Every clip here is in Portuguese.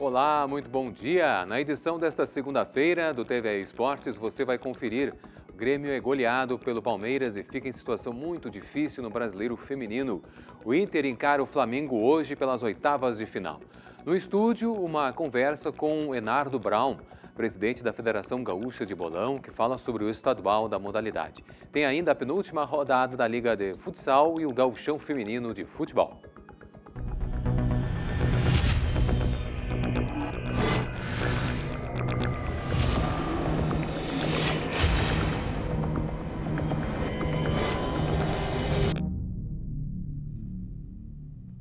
Olá, muito bom dia! Na edição desta segunda-feira do TV Esportes, você vai conferir. O Grêmio é goleado pelo Palmeiras e fica em situação muito difícil no brasileiro feminino. O Inter encara o Flamengo hoje pelas oitavas de final. No estúdio, uma conversa com Enardo Brown, presidente da Federação Gaúcha de Bolão, que fala sobre o estadual da modalidade. Tem ainda a penúltima rodada da Liga de Futsal e o Gauchão Feminino de Futebol.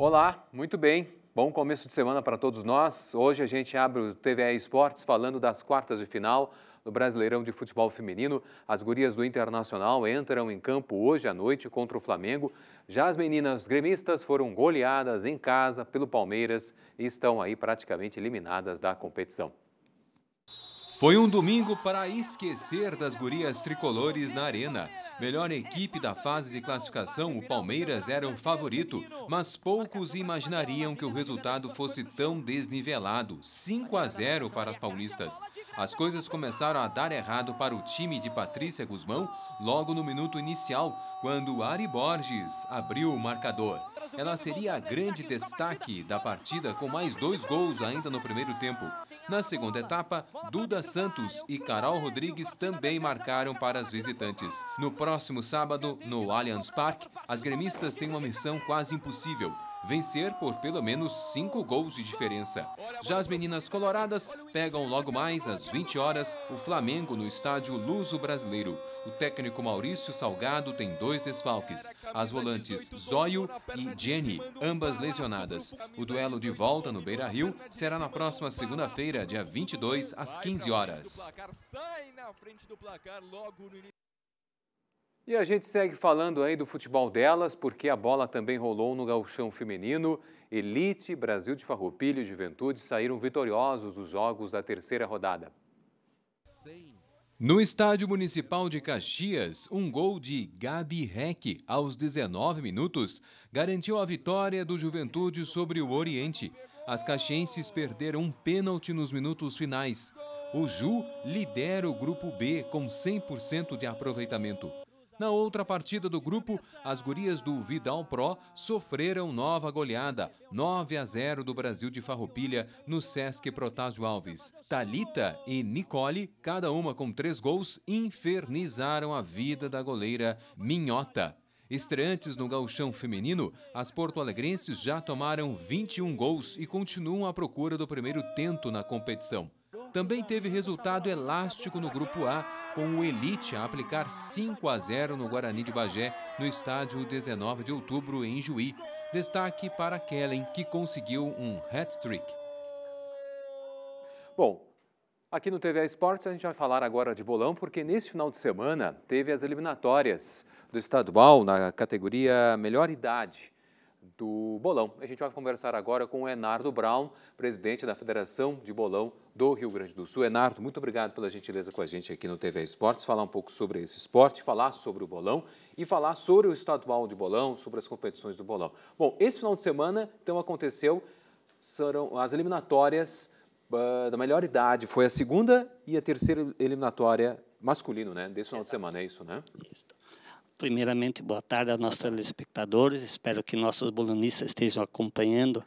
Olá, muito bem. Bom começo de semana para todos nós. Hoje a gente abre o TVE Esportes falando das quartas de final do Brasileirão de Futebol Feminino. As gurias do Internacional entram em campo hoje à noite contra o Flamengo. Já as meninas gremistas foram goleadas em casa pelo Palmeiras e estão aí praticamente eliminadas da competição. Foi um domingo para esquecer das gurias tricolores na arena. Melhor equipe da fase de classificação, o Palmeiras era o favorito, mas poucos imaginariam que o resultado fosse tão desnivelado, 5 a 0 para as paulistas. As coisas começaram a dar errado para o time de Patrícia Guzmão logo no minuto inicial, quando Ari Borges abriu o marcador. Ela seria a grande destaque da partida com mais dois gols ainda no primeiro tempo. Na segunda etapa, Duda Santos e Carol Rodrigues também marcaram para as visitantes. No próximo sábado, no Allianz Parque, as gremistas têm uma missão quase impossível. Vencer por pelo menos cinco gols de diferença. Já as meninas coloradas pegam logo mais às 20 horas o Flamengo no estádio Luso Brasileiro. O técnico Maurício Salgado tem dois desfalques, as volantes Zóio e Jenny, ambas lesionadas. O duelo de volta no Beira Rio será na próxima segunda-feira, dia 22, às 15 horas. E a gente segue falando aí do futebol delas, porque a bola também rolou no gauchão feminino. Elite, Brasil de Farroupilha e Juventude saíram vitoriosos dos jogos da terceira rodada. No estádio municipal de Caxias, um gol de Gabi Reck aos 19 minutos garantiu a vitória do Juventude sobre o Oriente. As caxienses perderam um pênalti nos minutos finais. O Ju lidera o grupo B com 100% de aproveitamento. Na outra partida do grupo, as gurias do Vidal Pro sofreram nova goleada, 9 a 0 do Brasil de Farroupilha no Sesc Protásio Alves. Talita e Nicole, cada uma com três gols, infernizaram a vida da goleira Minhota. Estreantes no gauchão feminino, as porto-alegrenses já tomaram 21 gols e continuam à procura do primeiro tento na competição também teve resultado elástico no Grupo A, com o Elite a aplicar 5 a 0 no Guarani de Bagé, no estádio 19 de outubro, em Juí. Destaque para Kellen, que conseguiu um hat-trick. Bom, aqui no TV Esportes a gente vai falar agora de bolão, porque nesse final de semana teve as eliminatórias do estadual na categoria melhor idade do bolão. A gente vai conversar agora com o Enardo Brown, presidente da Federação de Bolão do Rio Grande do Sul. Enardo, muito obrigado pela gentileza com a gente aqui no TV Esportes, falar um pouco sobre esse esporte, falar sobre o bolão e falar sobre o estadual de bolão, sobre as competições do bolão. Bom, esse final de semana, então, aconteceu serão as eliminatórias uh, da melhor idade. Foi a segunda e a terceira eliminatória masculino, né? Desse final Exato. de semana, é isso, né? Isso. Primeiramente, boa tarde aos nossos telespectadores. Espero que nossos bolonistas estejam acompanhando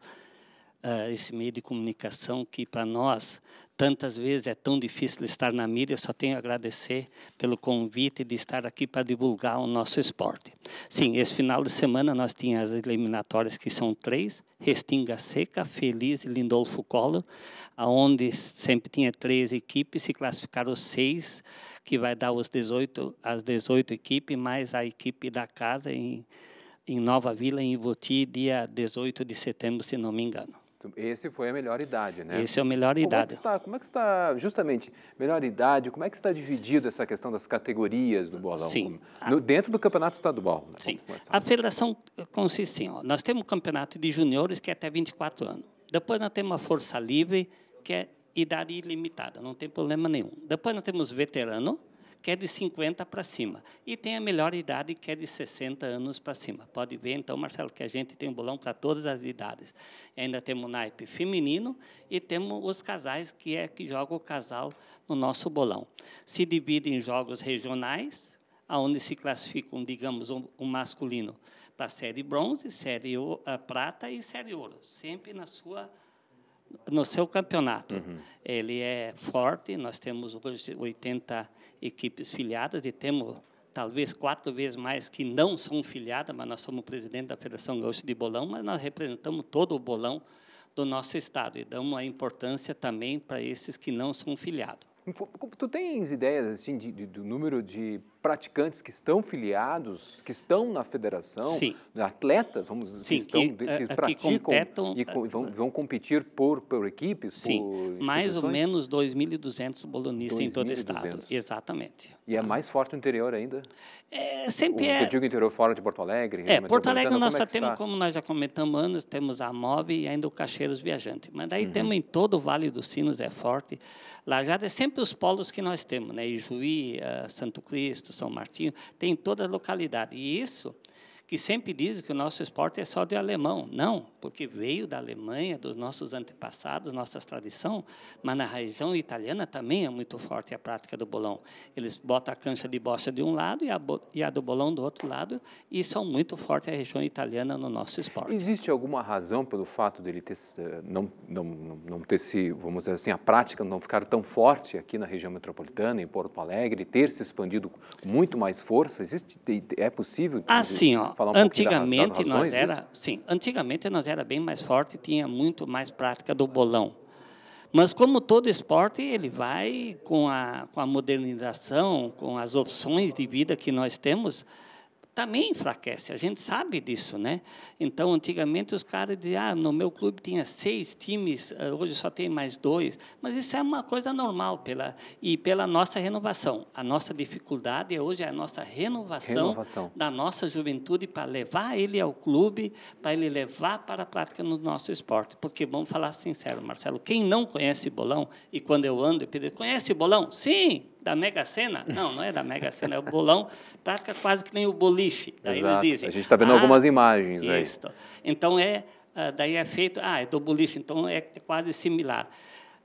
uh, esse meio de comunicação que para nós tantas vezes é tão difícil estar na mídia, eu só tenho a agradecer pelo convite de estar aqui para divulgar o nosso esporte. Sim, esse final de semana nós tínhamos as eliminatórias que são três, Restinga Seca, Feliz e Lindolfo Collor, aonde sempre tinha três equipes, se classificaram seis, que vai dar os 18, as 18 equipes, mais a equipe da casa em, em Nova Vila, em Ivoti, dia 18 de setembro, se não me engano. Esse foi a melhor idade, né? Esse é a melhor idade. Como é que está, como é que está justamente, melhor idade, como é que está dividido essa questão das categorias do bolão? Sim. No, dentro do campeonato estadual. Né? Sim. A federação consiste assim, ó, nós temos um campeonato de juniores que é até 24 anos. Depois nós temos a força livre, que é idade ilimitada, não tem problema nenhum. Depois nós temos veterano, que é de 50 para cima. E tem a melhor idade, que é de 60 anos para cima. Pode ver, então, Marcelo, que a gente tem um bolão para todas as idades. Ainda temos o naipe feminino e temos os casais, que é que joga o casal no nosso bolão. Se divide em jogos regionais, onde se classificam, digamos, o um masculino para série bronze, série prata e série ouro, sempre na sua no seu campeonato. Uhum. Ele é forte, nós temos hoje 80 equipes filiadas e temos talvez quatro vezes mais que não são filiadas, mas nós somos presidente da Federação Gaúcha de Bolão, mas nós representamos todo o bolão do nosso estado e damos a importância também para esses que não são filiados. Tu tens ideias assim, de, de, do número de praticantes que estão filiados, que estão na federação, Sim. atletas, vamos dizer, assim, Sim, é, que, estão, que, que, que praticam competam, e é, vão, é. vão, competir por, por equipes? Sim, por mais ou menos 2.200 bolonistas em todo o estado. Exatamente. E é mais forte no interior ainda? É, sempre o, é. Eu digo interior fora de Porto Alegre. É, Porto Alegre nós só é temos, como nós já comentamos anos, temos a MOB e ainda o Cacheiros Viajante. Mas daí uhum. temos em todo o Vale dos Sinos é forte. Lajada é sempre sempre os polos que nós temos, né? Ijuí, ah, Santo Cristo, São Martinho, tem toda a localidade. E isso que sempre dizem que o nosso esporte é só de alemão. Não, porque veio da Alemanha, dos nossos antepassados, nossas tradição, mas na região italiana também é muito forte a prática do bolão. Eles botam a cancha de bocha de um lado e a, e a do bolão do outro lado, e são muito fortes a região italiana no nosso esporte. Existe alguma razão pelo fato dele ter, eh, não, não, não ter se, vamos dizer assim, a prática não ficar tão forte aqui na região metropolitana, em Porto Alegre, ter se expandido com muito mais força? Existe, é possível? Assim, ó, falar um antigamente pouquinho das, das nós é era, sim, antigamente nós era bem mais forte, tinha muito mais prática do bolão. Mas como todo esporte, ele vai com a, com a modernização, com as opções de vida que nós temos, também enfraquece, a gente sabe disso, né? Então, antigamente os caras diziam, ah, no meu clube tinha seis times, eh, hoje só tem mais dois, mas isso é uma coisa normal pela e pela nossa renovação. A nossa dificuldade hoje é a nossa renovação, renovação. da nossa juventude para levar ele ao clube, para ele levar para a prática no nosso esporte. Porque vamos falar sincero, Marcelo, quem não conhece bolão e quando eu ando eu pedi, conhece bolão? Sim, da Mega Sena? Não, não é da Mega Sena, é o bolão, prática quase que nem o boliche. Daí Exato. eles dizem. A gente está vendo ah, algumas imagens isso. aí. Então é, ah, daí é feito, ah, é do boliche, então é, é quase similar.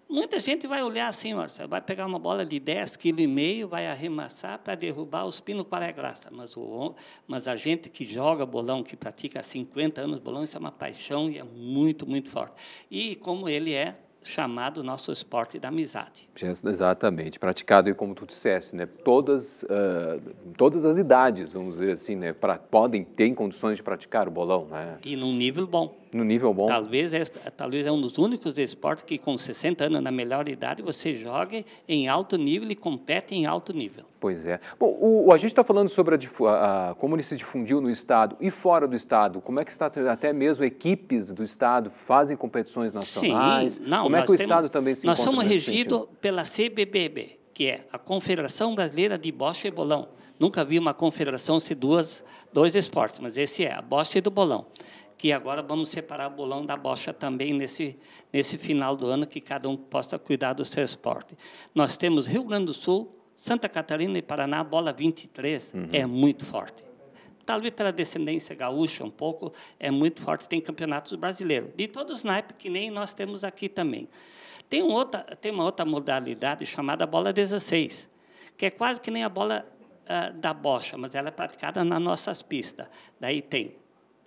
Muita gente vai olhar assim, vai pegar uma bola de 10,5 kg, vai arremassar para derrubar os pinos para a graça. Mas, o, mas a gente que joga bolão, que pratica há 50 anos bolão, isso é uma paixão e é muito, muito forte. E como ele é chamado nosso esporte da amizade. Exatamente, praticado e como tu disseste, né, todas, uh, todas as idades, vamos dizer assim, né, pra, podem, ter condições de praticar o bolão, né? E num nível bom no nível bom. Talvez é, talvez é um dos únicos esportes que com 60 anos na melhor idade você jogue em alto nível e compete em alto nível. Pois é. Bom, o, a gente está falando sobre a, a, a, como ele se difundiu no Estado e fora do Estado. Como é que está, até mesmo equipes do Estado fazem competições nacionais? Sim, não, como é que o temos, Estado também se Nós somos regidos pela CBBB, que é a Confederação Brasileira de Bocha e Bolão. Nunca vi uma confederação se duas, dois esportes, mas esse é a bocha e do bolão que agora vamos separar o bolão da bocha também nesse, nesse final do ano, que cada um possa cuidar do seu esporte. Nós temos Rio Grande do Sul, Santa Catarina e Paraná, bola 23 uhum. é muito forte. Talvez pela descendência gaúcha um pouco, é muito forte, tem campeonatos brasileiros. De todos os naipes, que nem nós temos aqui também. Tem, um outra, tem uma outra modalidade chamada bola 16, que é quase que nem a bola uh, da bocha, mas ela é praticada nas nossas pistas. Daí tem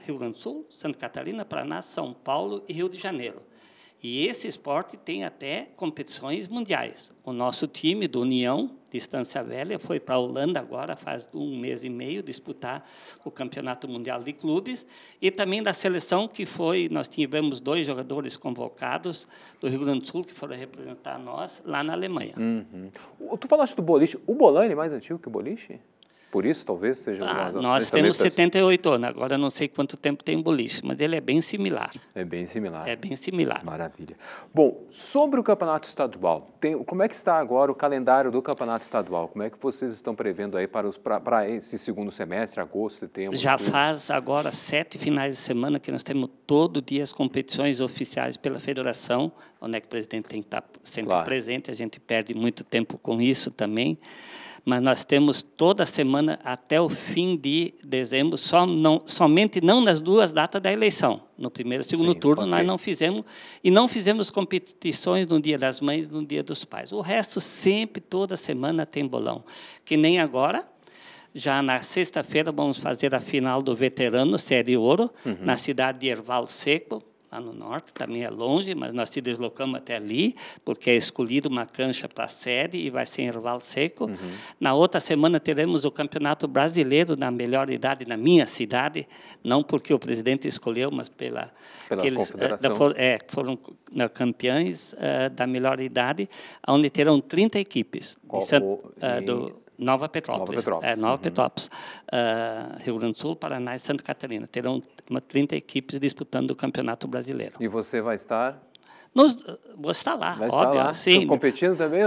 Rio Grande do Sul, Santa Catarina, Paraná, São Paulo e Rio de Janeiro. E esse esporte tem até competições mundiais. O nosso time do União, de Estância Velha, foi para a Holanda agora, faz um mês e meio, disputar o Campeonato Mundial de Clubes. E também da seleção, que foi, nós tivemos dois jogadores convocados do Rio Grande do Sul, que foram representar nós lá na Alemanha. Uhum. Tu falaste do boliche. O Bolani é mais antigo que o boliche? Por isso, talvez, seja ah, razão. Nós temos 78 anos, agora não sei quanto tempo tem o boliche, mas ele é bem similar. É bem similar. É bem similar. Maravilha. Bom, sobre o campeonato estadual, tem, como é que está agora o calendário do campeonato estadual? Como é que vocês estão prevendo aí para, os, para, para esse segundo semestre, agosto, setembro? Já tudo? faz agora sete finais de semana que nós temos todo dia as competições oficiais pela federação, onde é que o presidente tem que estar sempre claro. presente, a gente perde muito tempo com isso também mas nós temos toda semana até o fim de dezembro, só não, somente não nas duas datas da eleição. No primeiro e segundo Sim, turno, nós não fizemos, e não fizemos competições no Dia das Mães e no Dia dos Pais. O resto, sempre, toda semana, tem bolão. Que nem agora, já na sexta-feira, vamos fazer a final do Veterano Série Ouro, uhum. na cidade de Erval Seco, lá no norte, também tá é longe, mas nós te deslocamos até ali, porque é escolhido uma cancha para a sede e vai ser em Roval Seco. Uhum. Na outra semana teremos o Campeonato Brasileiro na melhor idade na minha cidade, não porque o presidente escolheu, mas pela, pela eh, é, que eles, é, foram campeões uh, da melhor idade, onde terão 30 equipes. Qual, de o, uh, do, Nova Petrópolis. Nova Petrópolis. É, Nova uhum. Petrópolis. Uh, Rio Grande do Sul, Paraná e Santa Catarina. Terão uma 30 equipes disputando o Campeonato Brasileiro. E você vai estar? Nos, vou estar lá, Vai óbvio. Estar lá. Sim. Tô competindo também?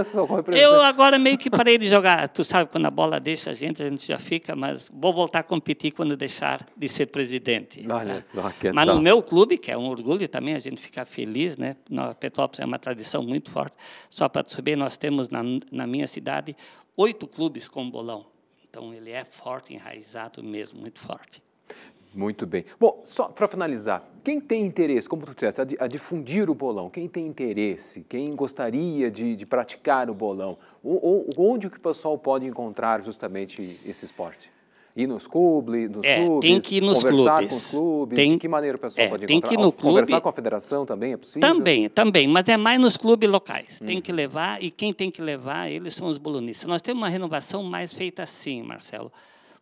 eu agora meio que parei de jogar. Tu sabe, quando a bola deixa a gente, a gente já fica, mas vou voltar a competir quando deixar de ser presidente. Olha né? só que Mas tal. no meu clube, que é um orgulho também, a gente fica feliz, né? Petrópolis é uma tradição muito forte. Só para te subir, nós temos na, na minha cidade oito clubes com bolão. Então ele é forte, enraizado mesmo, muito forte. Muito bem. Bom, só para finalizar, quem tem interesse, como tu disseste, a, difundir o bolão, quem tem interesse, quem gostaria de, de praticar o bolão, ou, onde que o pessoal pode encontrar justamente esse esporte? ir nos clubes, nos é, clubes, tem que ir nos conversar clubes. com os clubes, tem, de que maneira o pessoal é, pode tem encontrar? Que ir no clube, conversar com a federação também é possível? Também, também, mas é mais nos clubes locais. Hum. Tem uhum. que levar, e quem tem que levar, eles são os bolonistas. Nós temos uma renovação mais feita assim, Marcelo.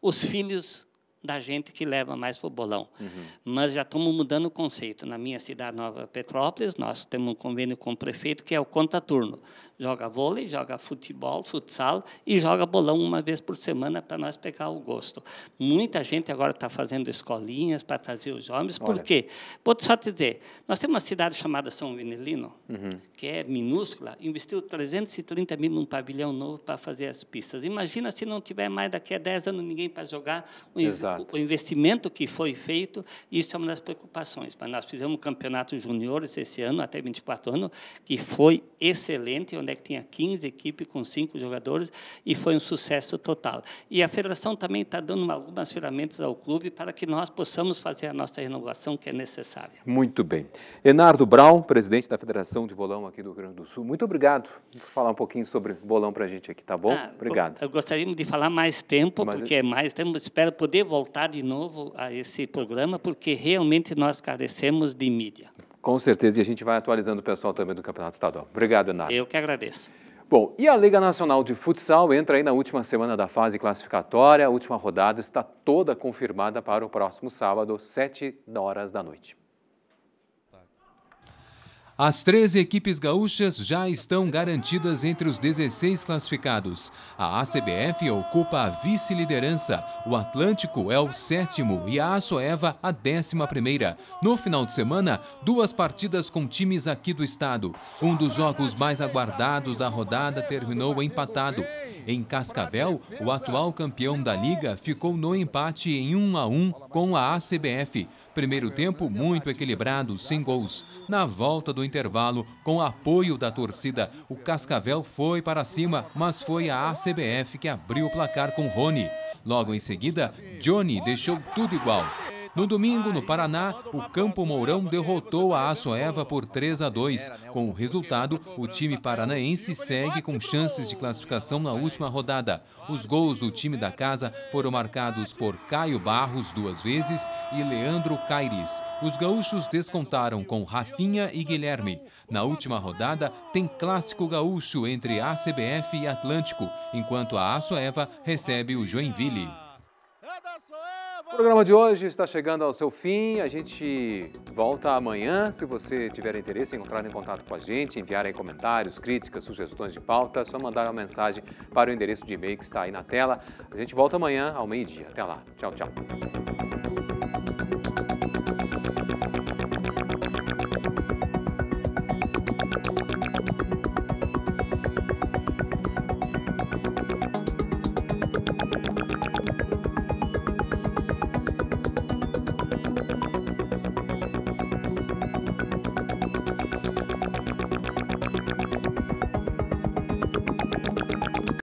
Os filhos da gente que leva mais para o bolão. Uhum. Mas já estamos mudando o conceito. Na minha cidade nova, Petrópolis, nós temos um convênio com o prefeito que é o turno, Joga vôlei, joga futebol, futsal e joga bolão uma vez por semana para nós pegar o gosto. Muita gente agora está fazendo escolinhas para trazer os jovens. Por quê? Vou só te dizer, nós temos uma cidade chamada São Venelino, uhum. que é minúscula, investiu 330 mil num pavilhão novo para fazer as pistas. Imagina se não tiver mais daqui a 10 anos ninguém para jogar um Exato Exato. o investimento que foi feito, isso é uma das preocupações. Mas nós fizemos um campeonato juniores esse ano, até 24 anos, que foi excelente, onde é que tinha 15 equipes com 5 jogadores, e foi um sucesso total. E a federação também está dando algumas ferramentas ao clube para que nós possamos fazer a nossa renovação que é necessária. Muito bem. Enardo Brown, presidente da Federação de Bolão aqui do Rio Grande do Sul, muito obrigado por falar um pouquinho sobre bolão para a gente aqui, tá bom? Ah, obrigado. Eu, eu gostaria de falar mais tempo, Mas porque eu... é mais tempo, espero poder voltar voltar de novo a esse programa, porque realmente nós carecemos de mídia. Com certeza, e a gente vai atualizando o pessoal também do Campeonato Estadual. Obrigado, Nath. Eu que agradeço. Bom, e a Liga Nacional de Futsal entra aí na última semana da fase classificatória. A última rodada está toda confirmada para o próximo sábado, 7 horas da noite. As 13 equipes gaúchas já estão garantidas entre os 16 classificados. A ACBF ocupa a vice-liderança, o Atlântico é o sétimo e a Açoeva a décima primeira. No final de semana, duas partidas com times aqui do estado. Um dos jogos mais aguardados da rodada terminou empatado. Em Cascavel, o atual campeão da liga ficou no empate em 1 a 1 com a ACBF. Primeiro tempo muito equilibrado, sem gols. Na volta do intervalo, com apoio da torcida, o Cascavel foi para cima, mas foi a ACBF que abriu o placar com Rony. Logo em seguida, Johnny deixou tudo igual. No domingo, no Paraná, o Campo Mourão derrotou a Assoeva por 3 a 2. Com o resultado, o time paranaense segue com chances de classificação na última rodada. Os gols do time da casa foram marcados por Caio Barros duas vezes e Leandro Caires. Os gaúchos descontaram com Rafinha e Guilherme. Na última rodada, tem clássico gaúcho entre ACBF e Atlântico, enquanto a Assoeva recebe o Joinville. O programa de hoje está chegando ao seu fim. A gente volta amanhã. Se você tiver interesse em entrar em contato com a gente, enviar aí comentários, críticas, sugestões de pauta, é só mandar uma mensagem para o endereço de e-mail que está aí na tela. A gente volta amanhã ao meio-dia. Até lá. Tchau, tchau.